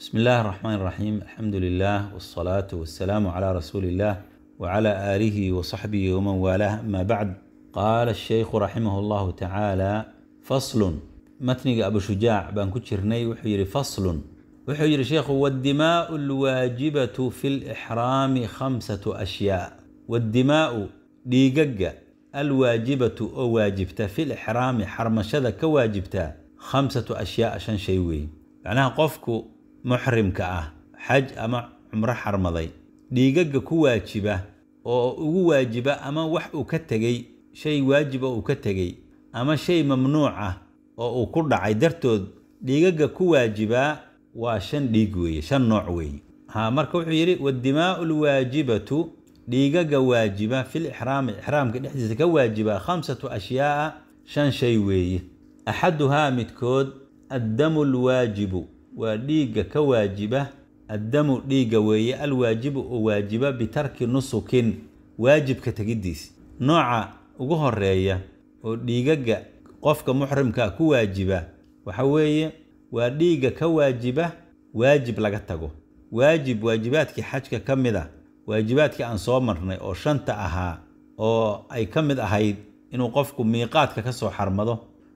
بسم الله الرحمن الرحيم الحمد لله والصلاة والسلام على رسول الله وعلى آله وصحبه ومن والاه أما بعد قال الشيخ رحمه الله تعالى فصل متنق أبو شجاع بان كتشرني وحيري فصل وحيري شيخ والدماء الواجبة في الإحرام خمسة أشياء والدماء ديقق الواجبة أو واجبته في الإحرام حرمشذا كواجبته خمسة أشياء عشان شيوي معناها قفكو muxrimka ah xaj ama cumro xarmaday dhiigagga ku waajiba oo ugu waajiba ama wax uu ka tegey shay waajiba uu ka tegey ama shay mamnuuc ah oo uu ku dhacay dartood dhiigagga ku waajibaa waa shan dhiig weeye shan nooc weeye haa marka wuxuu yidhi waaddimaa'u lwaajibatu dhiigagga waajiba fil ixraami ixraamka dhexdiisa ka waajiba khamsatu ashyaa'a shan shay weeye axaduhaa midkood addamu lwaajibu waa dhiigga ka waajiba addamu dhiigga weeye alwaajibu oo waajiba bitarki nusukin waajibka tegiddiis nooca ugu horeeya oo dhiigaga qofka muxrimkaa ku waajiba waxa weeye waa dhiigga ka waajiba waajib laga tago waajib waajibaadkii xajka ka mid a ah, waajibaadkii aan soo marnay oo shanta ahaa oo ay ka mid ahayd inuu qofku miiqaadka ka soo xarmado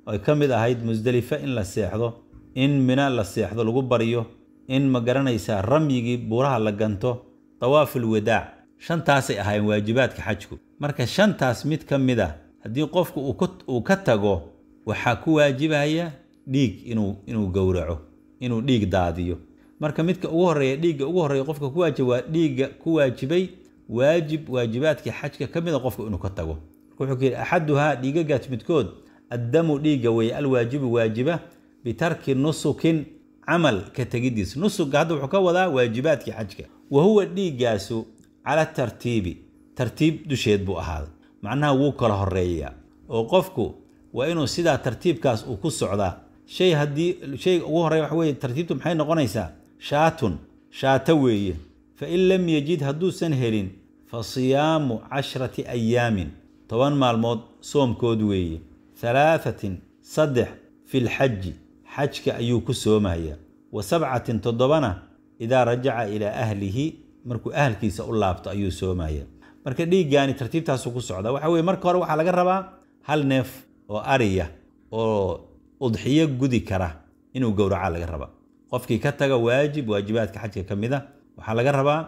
oo ay ka mid ahayd musdelife in la seexdo in mina la seexdo lagu baryo in ma garanaysaa ramyigii buuraha la ganto dawaaful wadaac shantaasay ahaayeen waajibaadka xajku marka shantaas mid ka mid ah haddii qofku uu ka tago waxaa ku waajibaya dhiig inuu gowraco inuu dhiig daadiyo marka midka ugu horreeya dhiigga ugu horreeya qofka ku waajib waa dhiigga ku waajibay waajib waajibaadkii xajka ka mid a ah qofka inuu ka tago wuxuu ku yidhi axaduhaa dhiigagaas midkood addamu dhiigga weeye alwaajibu waajiba bitarki nusukin camal ka tegidiis nusuga hadda wuxuu ka wadaa waajibaadkii xajka wa huwa dhiiggaasu cala tartiibi tartiib dusheed buu ahaaday macnaha wuu kala horeeyaa oo qofku waa inuu sidaa tartiibkaas uu ku socdaa shay haddii shayga ugu horreya waxa weye tartiibtu maxay noqonaysaa shaatun shaato weeye fa in lam yajid hadduusan helin fa siyaamu cashrati ayaamin toban maalmood soomkood weeye halaahatin saddex fi lxaji xajka ayuu ku soomaya wa sabcatin toddobana idaa rajaca ilaa ahlihi markuu ahlkiisa u laabto ayuu soomaya marka dhiiggaani tartiibtaasuu ku socda waxa weye marka hore waxaa laga rabaa hal neef oo ariya oo udxiyo gudi kara inuu gowraca laga rabaa qofkii ka taga waajib waajibaadka xajka ka mid a waxaa laga rabaa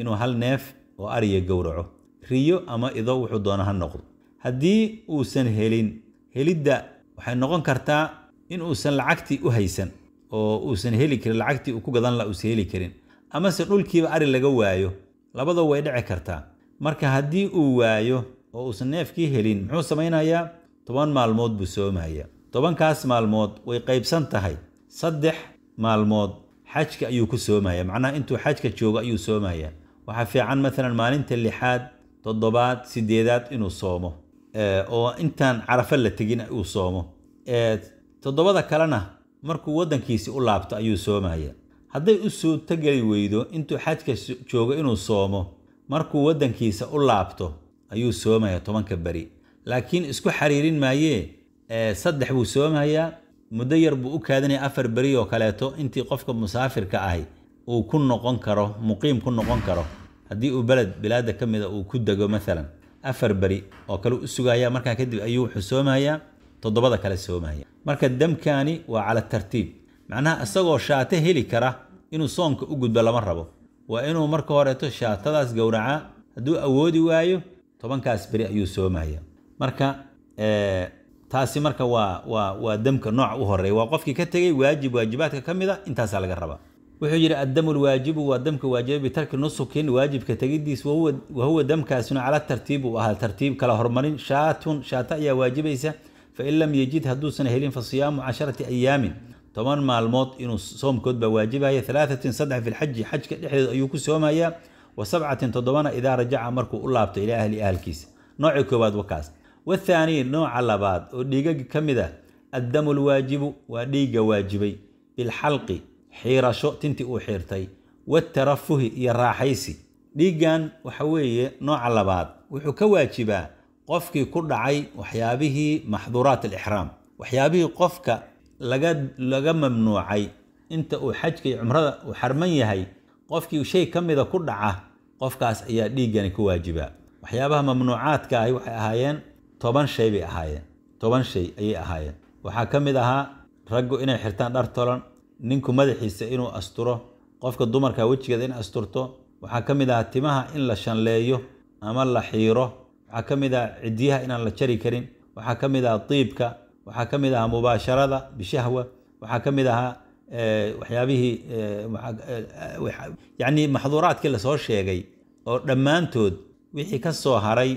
inuu hal neef oo ariya gowraco riyo ama ido wuxuu doona ha noqdo haddii uusan helin helidda waxay noqon kartaa inuusan lacagtii u haysan oo uusan heli karin lacagtii uu ku gadan la uusan heli karin amase dhulkiiba ari laga waayo labada way dhici kartaa marka haddii uu waayo oo uusan neefkii helin muxuu samaynayaa toban maalmood buu soomahayaa tobankaas maalmood way qaybsan tahay saddex maalmood xajka ayuu ku soomaya macnaha intuu xajka joogo ayuu soomaya waxaa fiican maalan maalinta lixaad toddobaad sideedaad inuu soomo oo intaan carafa la tegin uu soomo toddobada kalena markuu waddankiisi u laabto ayuu soomaya hadday u suurtogeli weydo intuu xajka joogo inuu soomo markuu waddankiisa u laabto ayuu soomaya tobanka beri laakiin isku xariirin maayee saddex buu soomayaa muddo yar buu u kaadinaya afar beri oo kaleeto intii qofka musaafirka ahi uu ku noqon karo muqiim ku noqon karo haddii uu beled bilaadda ka mida uu ku dego maalan afar beri oo kale u sugayaa markaa kadib ayuu wuxuu soomayaa toddobada kale soomaya marka demkani waa cala tartiib macnaha isagoo shaate heli kara inuu soonka u gudbo lama rabo waa inuu marka horeeto shaatadaas gowraca hadduu awoodi waayo tobankaas beri ayuu soomaya marka taasi marka waa waa waa demka nooc u horeeya waa qofkii ka tegey waajib waajibaadka ka mida intaasaa laga rabaa wuxuu yidhi addam lwaajibu waa damka waajiba bitarki nusukin waajibka tegidiis wahuwa damkaasuna cala tartiib uu ahaa tartiib kala hormarin shaatun shaata ayaa waajibaysa fain lam yajid hadduusan helin fa siyaamu casharati ayaamin toban maalmood inuu soomkood baa waajibaya alaaatin saddex fi xajka dhexdeed ayuu ku soomayaa wa sabcatin toddobana idaa rajaca markuu u laabto ilaa ahli ahalkiisa nooca koowaad wakaas wathaanii nooca labaad oo dhiigaga ka mid ah addamu lwaajibu waa dhiigga waajibay bilxalqi xiirasho tintii uu xiirtay watarafuhi iyo raaxaysi dhiiggan waxa weeye nooca labaad wuxuu ka waajibaa qofkii ku dhacay waxyaabihii maxduuraat alixraam waxyaabihii qofka laga mamnuucay inta uu xajka iyo cumrada uu xarman yahay qofkii shay ka mida ku dhaca qofkaas ayaa dhiiggani ku waajibaa waxyaabaha mamnuucaadka ahi waxay ahaayeen toban shay bay ahaayeen toban shay ayay ahaayeen waxaa ka mid ahaa raggu inay xirtaan dhar tolan ninku madaxiisa inuu asturo qofka dumarka wejigeeda in asturto waxaa ka mid ahaa timaha in la shanleeyo ama la xiiro waxaa ka mid ah cidiyaha inaan la jari karin waxaa ka mid ah tiibka waxaa ka mid ahaa mubaasharada eh, bishahwa waxaa ka mid ahaa waxyaabihii eh, eh, yacni maxduuraadkii lasoo sheegay oo dhammaantood wixii ka soo haray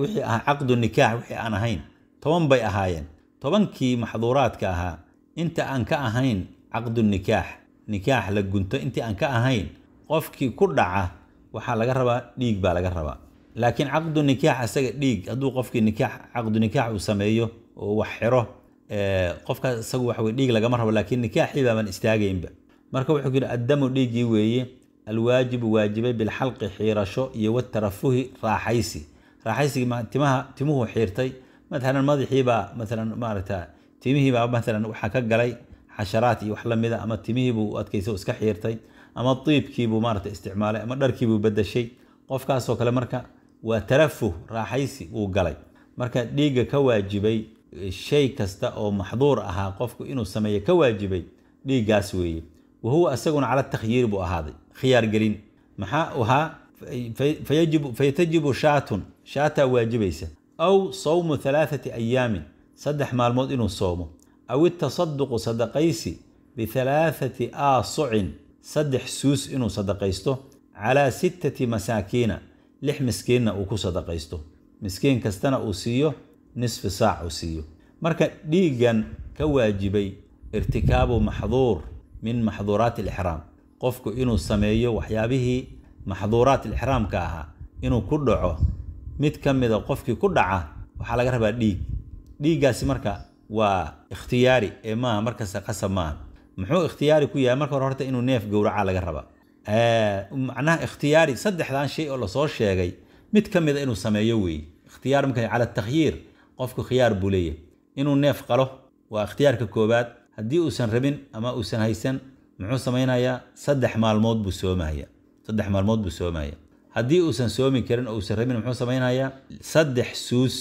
wixii ahaa caqdu nikaax wixii aan ahayn toban bay ahaayeen tobankii maxduuraadka ahaa inta aan ka ahayn caqdu nikaax nikaax la gunto intii aan ka ahayn qofkii ku dhaca waxaa laga rabaa dhiig baa laga rabaa laakiin caqdu nikaax asaga dhiig hadduu qofkii nikaax caqdu nikaax uu sameeyo oo wax xiro eh, qofka isagu waxa weye dhiig lagama rabo laakiin nikaaxii baaban istaagaynba marka wuxuu yidhi addamu dhiiggii weeye alwaajibu waajibay bilxalqi xiirasho iyo watarafuhi raaxaysi raaxaysigii timaha timuhu xiirtay matalan madaxii baa maaragta timihii baa waxaa ka galay xasharaad iyo wax lamida ama timihii buu adkaysay oo iska xiirtay ama diibkii maaragta isticmaalay ama dharkii buu qofkaasoo kale marka waa tarafuh raaxaysi uu galay marka dhiigga ka waajibay shay kasta oo maxduur ahaa qofku inuu sameeyo ka waajibay dhiiggaas weeye wa huwa asaguna cala takhyiiri buu ahaaday khiyaar gelin maxaa ahaa fayatajibu shaatun shaataa waajibaysa aw sawmu alaaati ayaamin saddex maalmood inuu soomo aw itasaduqu sadaqaysi bialaaati aasucin saddex suus inuu sadaqaysto calaa sittati masaakiina lix miskiinna uu ku sadaqaysto miskiin kastana uu siiyo nisfi saac uu siiyo marka dhiiggan ka waajibay irtikaabu maxduur min maxduuraat alixraam qofku inuu sameeyo waxyaabihii maxduuraat alixraamka ahaa inuu ku dhaco mid ka mida qofkii ku dhaca waxaa laga rabaa dhiig dhiiggaasi marka waa ikhtiyaari ee maaha markasta qasab maaha muxuu ikhtiyaari ku yahay marka hore horta inuu neef gowraca laga rabaa macnaha ikhtiyaari saddexdan shay oo lasoo sheegay mid ka mida inuu sameeyo weeye ikhtiyaar marka cala takhyiir qofku khiyaar buu leeyahy inuu neef qalo waa ikhtiyaarka koowaad haddii uusan rabin ama uusan haysan muxuu samaynayaa saddex maalmood buu soomaya saddex maalmood buu soomaya haddii uusan soomi karin oo uusan rabin muxuu samaynayaa saddex suus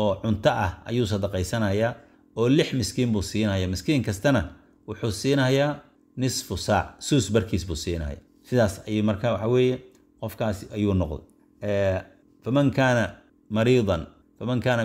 oo cunto ah ayuu sadaqaysanayaa oo lix miskiin buu siinaya miskiin kastana wuxuu siinayaa nisfu saac suus barkiis buu siinaya sidaas ayay marka waxa weeye qofkaasi ayuu noqday faman kaana mariidan faman kaana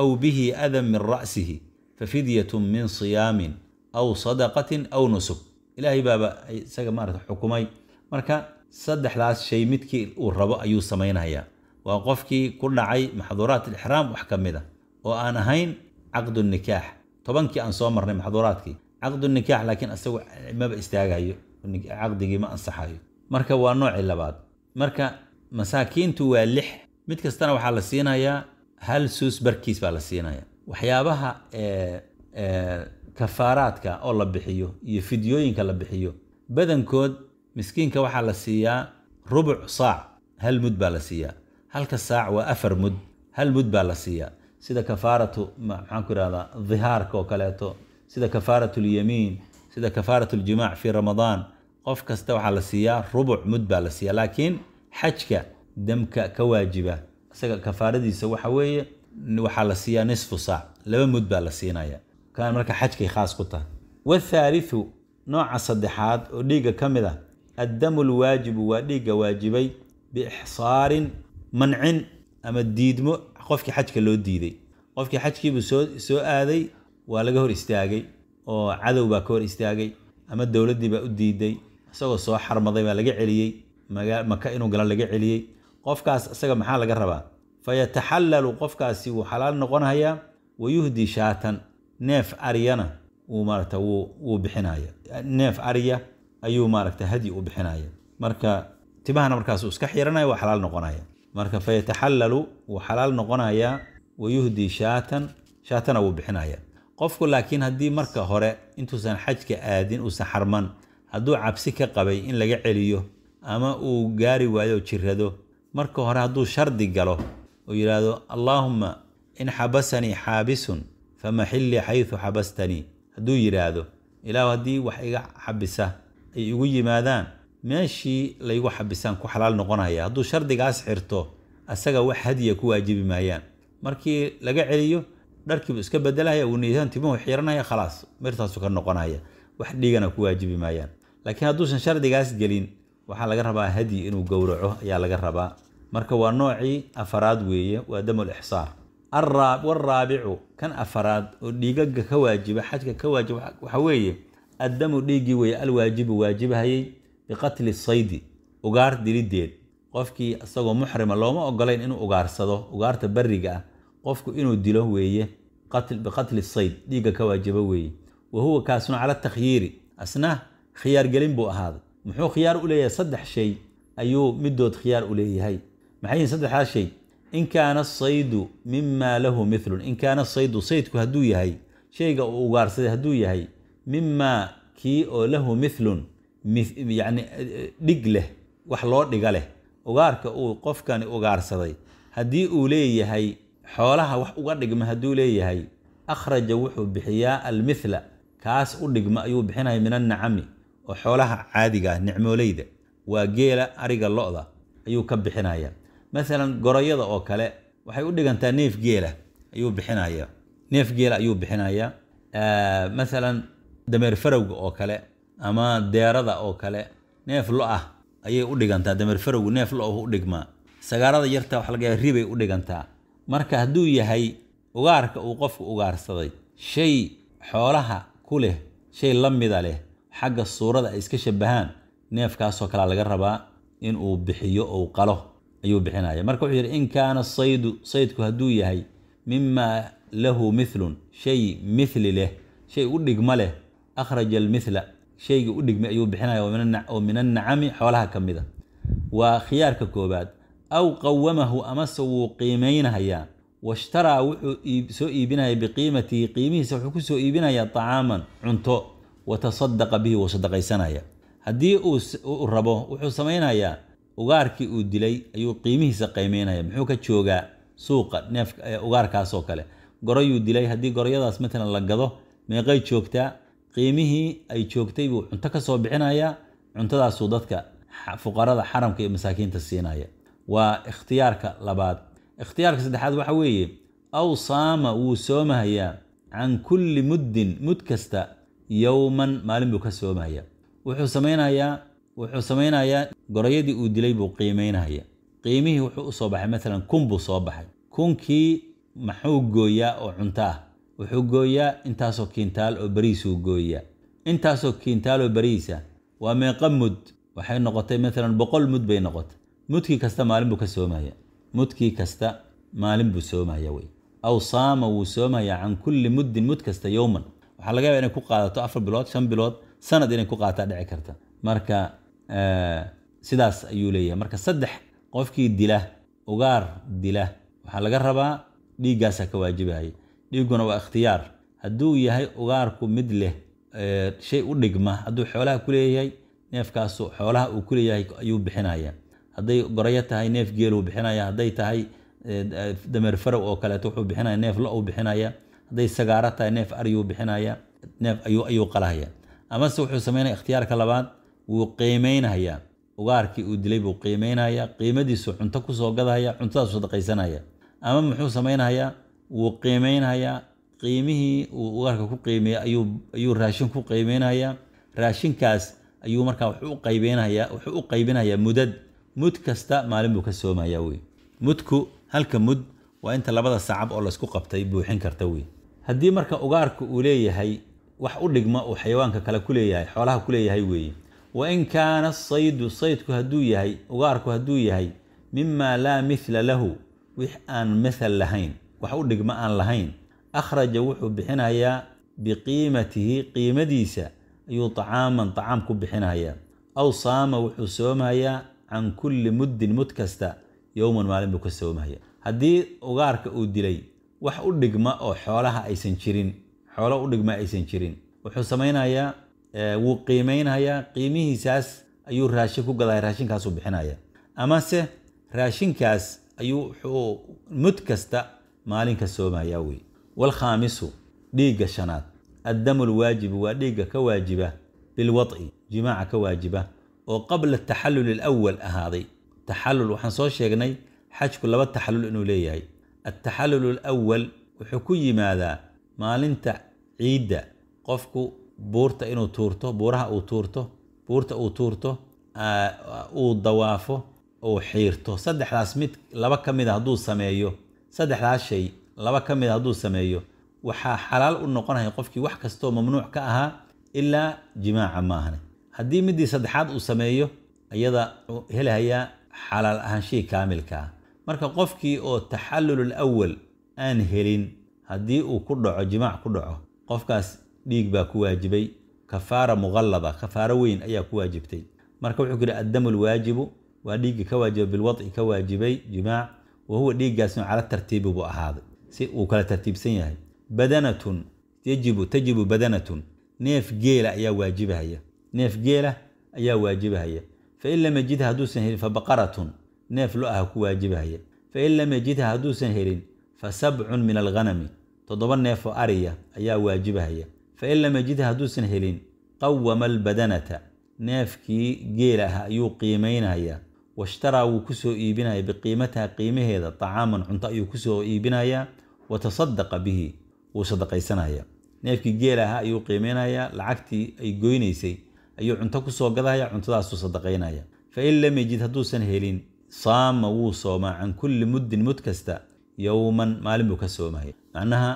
aw bihi adan min ra'sihi fa fafidyatun min siyaamin aw sadaqatin aw nusuk ilaahay baaba isaga maarata xukumay marka saddexdaas shay midkii uu rabo ayuu samaynayaa waa qofkii ku dhacay maxduuraat alixraam wax ka mid a ah, oo aan ahayn caqdu nikaax tobankii aan soo marnay maxduuraadkii caqdu nikaax laakiin isagu maba istaagayo caqdigii ma ansaxayo marka waa noocii labaad marka masaakiintu waa lix mid kastana waxaa la siinayaa hal suus barkiis baa la siinayaa waxyaabaha kafaaraadka oo la bixiyo iyo fidyooyinka la bixiyo badankood miskiinka waxaa la siiyaa rubuc saac hal mud baa la siiyaa halka saac waa afar mud hal mud baa la siiyaa sida kafaaratu maxaan ku irahdaa dhihaarka oo kaleeto sida kafaaratu lyamiin sida kafaaratu ljimaac fi ramadaan qof kasta waxaa la siiyaa rubuc mud baa la siiya laakiin xajka damka ka waajiba isaga kafaaradiisa waxa weeye waxaa la siiyaa nisfu saac laba mud baa la siinaya kan marka xajkay khaas ku tahay wathaalithu nooca saddexaad oo dhiigga ka mid ah addamu lwaajibu waa dhiigga waajibay biixsaarin mancin ama diidmo qofkii xajka loo diiday qofkii xajkiibu soo aaday waa laga hor istaagay oo cadow baa ka hor istaagay ama dowladdiibaa u diiday isagoo soo xarmaday baa laga celiyey maka inuu gala laga celiyey qofkaas isaga maxaa laga rabaa fayataxallalu qofkaasi wuu xalaal noqonayaa wayuhdi shaatan neef aryana wuu maarata wuu bixinaya neef arya ayuu maaragta hadyi u bixinaya marka timahana markaas iska xiranaya waa xalaal noqonaya marka fayataxallalu wuu xalaal noqonayaa wayuhdi shaatan shaatana wuu bixinaya qofku laakiin haddii marka hore intuusan xajka aadin uusan xarman hadduu cabsi ka qabay in laga celiyo ama uu gaari waayo jirado marka hore hadduu shardi galo oo yidhaahdo allaahumma in xabasanii xaabisun famaxillii xaysu xabastanii hadduu yidhaahdo ilaahu haddii wax iga xabisa ay igu yimaadaan meeshii laygu xabisaan ku xalaal noqonaya hadduu shardigaas xirto asaga wax hadiya ku waajibi maayaan markii laga celiyo dharkiibu iska bedelahaya uu niyataan timuhu xiiranaya khalaas mirtaasu ka noqonaya wax dhiigana ku waajibi maayaan laakiin hadduusan shardigaas gelin waxaa laga rabaa hadyi inuu gowraco ayaa laga rabaa marka waa noocii afaraad weeye waa damulixsaar waraabicu kan afaraad oo dhiigaga ka waajiba xajka ka waajiba waxaa weeye addamu dhiiggii weeye alwaajibu waajibhayay biqatli saydi ugaar dilideed qofkii isagoo muxrima looma ogolayn inuu ugaarsado ugaarta bariga ah qofku inuu dilo weeye biqatli sayd dhiigga ka waajiba weeye wa huwa kaasuna cala takhyiiri asna khiyaargelin buu ahaaday muxuu khiyaar u leeyahay saddex shay ayuu midood khiyaar u leeyahay maxay yihin saddexdaas shay in kaana saydu mimaa lahu milun in kaana asaydu saydku hadduu yahay shayga uu ugaarsaday hadduu yahay mimaa kii oo lahu milun yani dhig leh wax loo dhiga leh ugaarka uu qofkani ugaarsaday haddii uu leeyahay xoolaha wax uga dhigma hadduu leeyahay akhraja wuxuu bixiyaa almithla kaas u dhigma ayuu bixinaya min annacami oo xoolaha caadiga ah nicmooleyda waa geela ariga lo-da ayuu ka bixinayaa maalan gorayada oo kale waxay u dhigantaa neef geela ayuu bixinayaa neef geela ayuu bixinayaa maalan dameer farowga oo kale ama deerada oo kale neef lo-ah ayay u dhigantaa dameer farowgu neef lo-ah u dhigmaa sagaarada yarta waxa laga ribay u dhigantaa marka hadduu yahay ugaarka uu qofku ugaarsaday shay xoolaha ku leh shay la leh xagga suurada ay iska shabahaan neefkaasoo kalea laga rabaa inuu bixiyo ou qalo ayuu bixinaya marka wuxuu yidhi in kaana saydu saydku hadduu yahay mimaa lahu mithlun shay mili leh shay u dhigma leh akhraja almila shayga u dhigmay ayuu bixinaya oo min annacami xoolaha ka mida waa khiyaarka koobaad aw qawamahu amase wuu qiimaynahayaa washtaraa wuxuu soo iibinaya biqiimatihi qiimihiisa wuxuu ku soo iibinayaa طacaaman cunto watasadaqa bihi wuu sadaqaysanaya haddii uu rabo wuxuu samaynayaa ugaarkii uu dilay ayuu qiimihiisa qiimeynaya muxuu ka joogaa suuqa neef ugaarkaasoo kale gorayuu dilay haddii gorayadaas matalan la gado meeqay joogtaa qiimihii ay joogtay buu cunto ka soo bixinayaa cuntadaasuu dadka fuqarada xaramka iyo masaakiinta siinaya waa ikhtiyaarka labaad ikhtiyaarka saddexaad waxa weeye aw saama wuu soomahayaa can kulli muddin mud kasta yowman maalin buu ka soomaya wuxuu samaynayaa wuxuu samaynayaa gorayadii uu dilay buu qiimaynaya qiimihii wuxuu usoo soo baxay maalan kun buu soo baxay kunkii maxuu gooyaa oo cunto ah wuxuu gooyaa intaasoo kiintaal oo bariisuu gooyaa intaasoo kiintaal oo bariisa waa meeqa mud waxay noqotay maalan boqol mud bay noqotay mudkii kasta maalin buu ka soomaya mudkii kasta maalin buu soomaya wey aw saama wuu soomayaa can kulli muddin mud kasta yowman waxaa laga yaba inay ku qaadato afar bilood shan bilood sanad inay ku qaadataa dhici karta marka eh, sidaas ayuu leeyahay marka saddex qofkii dila ugaar dila waxaa laga rabaa dhiiggaasaa ka waajibaya dhiigguna waa ikhtiyaar hadduu yahay ugaarku mid leh eh, shay u dhigma hadduu xoolaha ku leeyahay neefkaasu xoolaha uu ku ayuu bixinaya hadday gorayo tahay neef geeluu bixinaya hadday tahay eh, dameer farow oo kaleeto wuxuu bixinaya neef lo u bixinaya hadday sagaaro tahay neef aryuu bixinaya neef ayuu qalahaya amase wuxuu samaynaya ikhtiyaarka labaad wuu qiimeynhayaa ugaarkii uu dilay buu qiimeynhayaa qiimadiisu cunto kusoo gadahaya cuntadaas sadaqaysanaya ama muxuu samaynhayaa wuu qiimeynhayaa qiimihii uu ugaarka ku qiimeeyey ayuu raashin ku qiimeynhayaa raashinkaas ayuu markaa wuxuu u qaybinayaa mudad mud kasta maalin buu ka soomaya wey mudku halka mud waa inta labada sacab oo laysku qabtay buuxin karta wey haddii marka ugaarka uu leeyahay wax u dhigma uu xayawaanka kale ku leeyahay xoolaha ku leeyahay weeye wa in kaana saydu saydku hadduu yahay ugaarku hadduu yahay mima laa mithla lahu wix aan mathal lahayn wax u dhigma aan lahayn akhraja wuxuu bixinayaa biqiimatihi qiimadiisa ayuu tacaaman tacaam ku bixinayaa aw saama wuxuu soomayaa can kulli muddin mud kasta yowman maalin buu ka soomayaa haddii ugaarka uu dilay wax u dhigma oo xoolaha aysan jirin xoolo u dhigma aysan jirin wuxuu samaynayaa eh, wuu qiimaynayaa qiimihiisaas ayuu raashin ku gadaya raashinkaasuu bixinaya amase raashinkaas ayuu wuxuu mud kasta maalinka soomayaa wey walkhaamisu dhiigga shanaad addamu lwaajibu waa dhiigga ka waajiba bilwad'i jimaaca ka waajiba oo qabla taxallul alawal ahaaday taxallul waxaan soo sheegnay xajku laba taxalul inuu leeyahay ataxalul alawal wuxuu ku yimaadaa maalinta ciidda qofku buurta inuu tuurto buuraha uu tuurto buurta uu tuurto uu dawaafo uu xiirto saddexdaas mid laba ka mid a ah hadduu sameeyo saddexdaas shay laba ka mid a ah hadduu sameeyo waxaa xalaal u noqonaya qofkii wax kastoo mamnuuc ka ahaa ilaa jimaaca maahane haddii middii saddexaad uu sameeyo ayada helayaa xalaal ahaanshihi kaamilkaa ah marka qofkii oo taxallulul awal aan helin haddii uu ku dhaco jimaac ku dhaco qofkaas dhiig baa ku waajibay kafaara muqallada kafaaro weyn ayaa ku waajibtay marka wuxuu ku yihi addamu lwaajibu waa dhiigga ka waajibay bilwadci ka waajibay jimaac wa huwa dhiiggaasna cala tartiibi buu ahaaday si uu kala tartiibsan yahay badanatun yajibu tajibu badanatun neef geela ayaa waajibahaya neef geela ayaa waajibahaya fain lam yajid hadduusan helin fabaqaratun neef lo-aha ku waajibaya fain lam yajidha hadduusan helin fa sabcun min alghanami toddoba neef oo ariya ayaa waajibahaya fain lam yajidha hadduusan helin qawama albadanata neefkii geela ah ayuu qiimaynaya washtaraa wuu kusoo iibinayaa biqiimataha qiimaheeda tacaaman cunto ayuu kusoo iibinayaa wa tasadaqa bihi wuu sadaqaysanaya neefkii geel aha ayuu qiimeynaya lacagtii ay goynaysay ayuu cunto kusoo gadaya cuntadaasuu sadaqaynaya fain lam yajid hadduusan helin saama wuu soomaa can kulli muddin mud kasta yowman maalin buu ka soomaya macnaha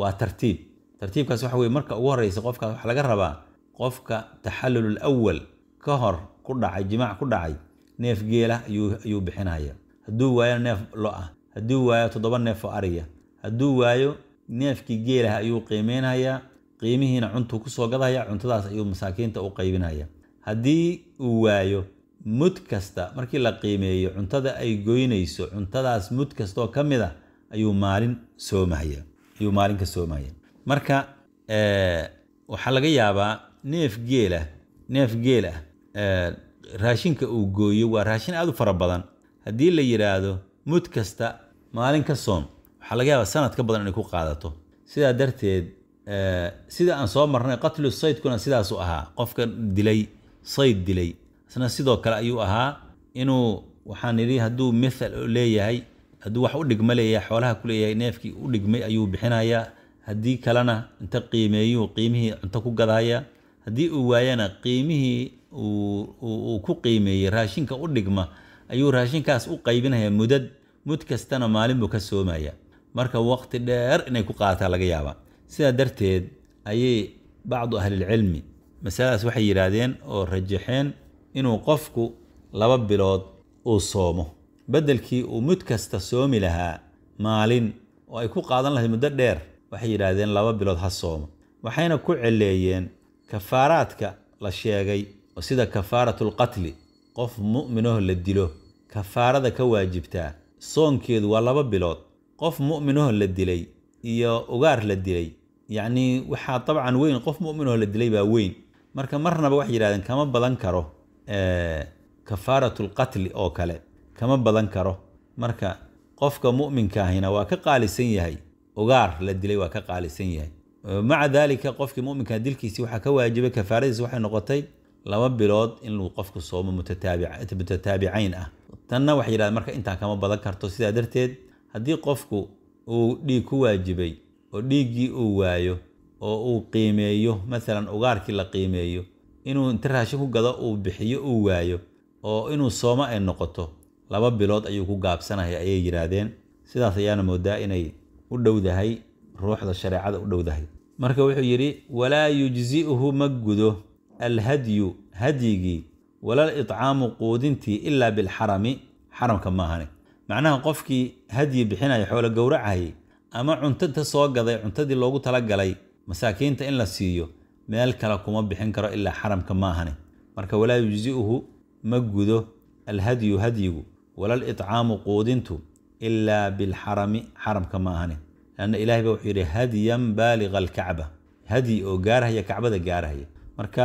waa tartiib tartiibkaas waxa weye marka ugu horreysa qofkaas waxaa laga rabaa qofka taxallul awal ka hor ku dhacay jimaac ku dhacay neef geela ayuu bixinaya hadduu waayo neef lo ah hadduu waayo toddoba neef oo ariya hadduu waayo neefkii geelaha ayuu qiimeynayaa qiimihiina cuntuu kusoo soo gadaya cuntadaas ayuu masaakiinta u qaybinaya haddii uu waayo mud kasta markii la qiimeeyo cuntada ay goynayso cuntadaas mud kastaoo ka mid a ah, ayuu maalin soomahaya ayuu maalin ka soomahaya marka eh, waxaa laga yaabaa neef geelah neef geel ah eh, raashinka uu gooyo waa raashin aad u fara badan haddii la yidhaahdo mud kasta maalin ka soom waxaa laga yaabaa sanad ka badan inay ku qaadato sidaa darteed eh, sida aan soo marnay qatlu saydkuna sidaasu ahaa qofka dilay sayd dilay isna sidoo kale ayuu ahaa inuu waxaan idhi hadduu mithal leeyahay hadduu wax u dhigma leeyahay xoolaha ku leeyahay neefkii u dhigmay ayuu bixinayaa haddii kalena inta qiimeeyuu qiimihii cunto ku gadaya haddii uu waayana qiimihii uu ku qiimeeyey raashinka u dhigma ayuu raashinkaas u qaybinaya mudad mud kastana maalin ka soomaya marka waqti dheer inay ku qaataa laga yaabaa sidaa darteed ayay bacdu ahlilcilmi masaladaas waxay yidhaahdeen oo rajaxeen inuu qofku laba bilood uu soomo beddelkii uu mid kasta soomi lahaa maalin oo ay ku qaadan lahayd muddo dheer waxay yidhaahdeen laba bilood ha soomo waxayna ku celleeyeen kafaaraadka la sheegay oo sida kafaaratulqatli qof mu'minaho la dilo kafaarada ka waajibtaa soonkeedu waa laba bilood qof mu'minaho la dilay iyo ugaar la dilay yacnii waxaa dabcan weyn qof mu'minaho la dilay baa weyn marka marnaba waxay yidhahdeen kama badan karo kafaaratu lqatli oo kale kama badan karo marka qofka mu'minka ahina waa ka qaalisan yahay ugaar la dilay waa ka qaalisan yahay maca daalika qofkii mu'minkaa dilkiisii waxaa ka waajibay kafaaradiisi waxay noqotay laba bilood inuu qofku soomo mutataabicayn ah tanna waxay yidhahdeen marka intaa kama badan karto sidaa darteed haddii qofku uu dhiig ku waajibay oo dhiiggii uu waayo oo uu qiimeeyo masalan ugaarkii la qiimeeyo inuu inta raashin ku gado uu bixiyo uu waayo oo inuu sooma ay noqoto laba bilood ayuu ku gaabsanaya ayay yidhaahdeen sidaas ayaana moodaa inay u dhowdahay ruuxda shareecada u dhowdahay marka wuxuu yidhi walaa yujzi'uhu ma gudo alhadyu hadyigii walal itcaamu quudintii ilaa bilxarami xaramka maahane macnaha qofkii hadyi bixinaya xoolo gowracayay ama cunto inta soo gaday cuntadii loogu talagalay masaakiinta in la siiyo meel kale kuma bixin karo ilaa xaramka maahani marka walaa yujzi'uhu ma gudo alhadyu hadyigu walal itcaamu quudintu ilaa bilxarami xaramka maahani lanna ilahay baa wuxuu yidhi hadyan baaliqa alkacba hadyi oo gaarhaya kacbada gaarhaya marka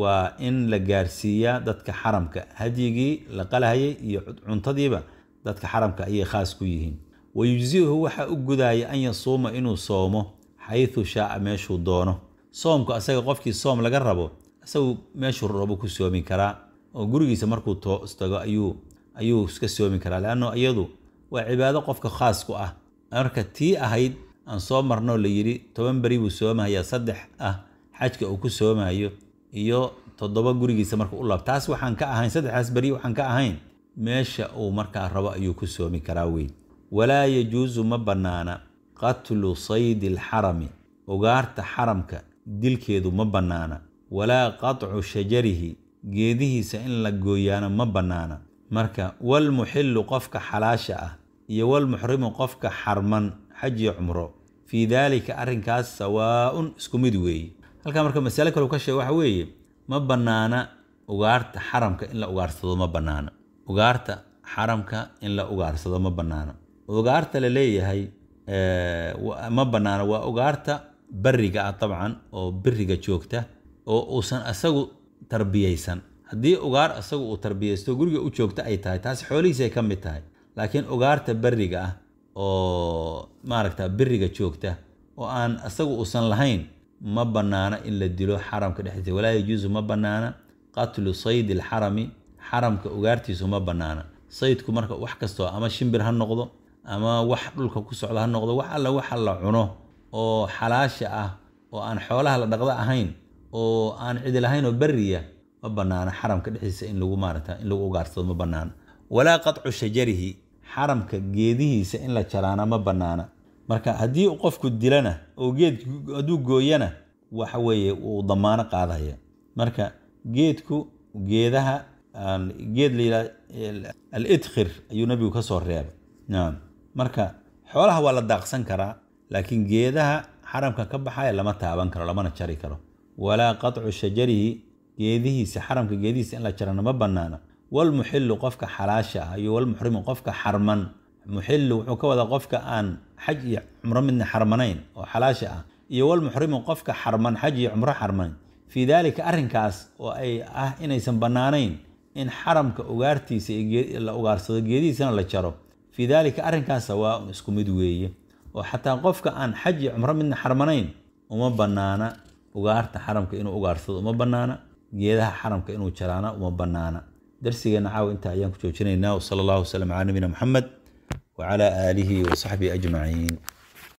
waa in la gaarsiiyaa dadka xaramka hadyigii la qalahayay iyo cuntadiiba dadka xaramka ayay khaas ku yihiin wayujzi'uhu waxaa u gudaaya an yasuuma inuu soomo xayu shaaca meeshuu doono soomku asaga qofkii soom laga rabo isagu meeshuu rabo ku soomi karaa oo gurigiisa markuu toostago ayuu ayuu iska soomi karaa leanno iyadu waa cibaado qofka khaas ku ah marka tii ahayd aan soo marnoo la yidhi toban beri buu soomahayaa saddex ah xajka uu ku soomayo iyo toddoba gurigiisa marka u laab taas waxaan ka ahayn saddexdaas beri waxaan ka ahayn meesha uu markaa rabo ayuu ku soomi karaa weyn walaa yajuusu ma bannaana qatlu saydi alxarami ugaarta xaramka dilkeedu ma bannaana walaa qadcu shajarihi geedihiisa in la gooyaana ma bannaana marka walmuxillu qofka xalaasha ah iyo walmuxrimu qofka xarman xaj iyo cumro fii daalika arrinkaas sawaa-un isku mid weeye halkaa marka masale kaleu ka sheega waxa weeye ma bannaana ugaarta xaramka in la ugaarsado ma bannaana ugaarta xaramka in la ugaarsado ma bannaana ugaarta la leeyahay ma bannaana waa ugaarta bariga ah dabcan oo beriga joogta oo uusan asagu tarbiyaysan haddii ugaar asagu uu tarbiyaysto guriga u joogta ay tahay taasi xoolihiisay ka mid tahay laakiin ugaarta beriga ah oo maaragta beriga joogta oo aan asagu uusan lahayn ma bannaana in la dilo xaramka dhexdiisa walaa yajuusu ma bannaana qatlu saydi alxarami xaramka ugaartiisu ma bannaana saydku marka wax kastoo ama shimbir ha noqdo ama wax dhulka ku socda ha noqdo wax alla waxa la cuno oo xalaasha ah oo aan xoolaha la dhaqda ahayn oo aan cidi lahayn oo berriya ma banaana xaramka dhexdiisa in lagu maarata in lagu ugaarsado ma banaana walaa qadcu shajarihi xaramka geedihiisa in la jaraana ma banaana marka haddii qofku dilana oo geed hadduu gooyana waxa weeye uu damaano qaadaya marka geedku geedaha geed la yidhahdo al idkhir ayuu nabigu ka soo reebay naam marka xoolaha waa la daaqsan karaa laakiin geedaha xaramka ka baxaya lama taaban karo lamana jari karo walaa qatcu shajarihi geedihiisa xaramka geedihiisa in la jarana ma banaana walmuxilu qofka xalaasha ah iyo walmuxrimu qofka xarman muxilu wuxuu ka wadaa qofka aan xaj iyo cumro midna xarmanayn oo xalaasha ah iyo walmuxrimu qofka xarman xaj iyo cumro xarmanayn fii daalika arrinkaas oo ay ah inaysan bannaanayn in xaramka ugaartiisa la ugaarsado geedihiisana la jaro fii daalika arrinkaasa waa un isku mid weeye oo xataa qofka aan xaj iyo cumro midna xarmanayn uma bannaana ugaarta xaramka inuu ugaarsado uma bannaana geedaha xaramka inuu jaraana uma bannaana darsigeena caawa intaa ayaan ku joojinaynaa wsala allahu wasalam calaa nabina moxamed wacala aalihi wa saxbihi ajmaciin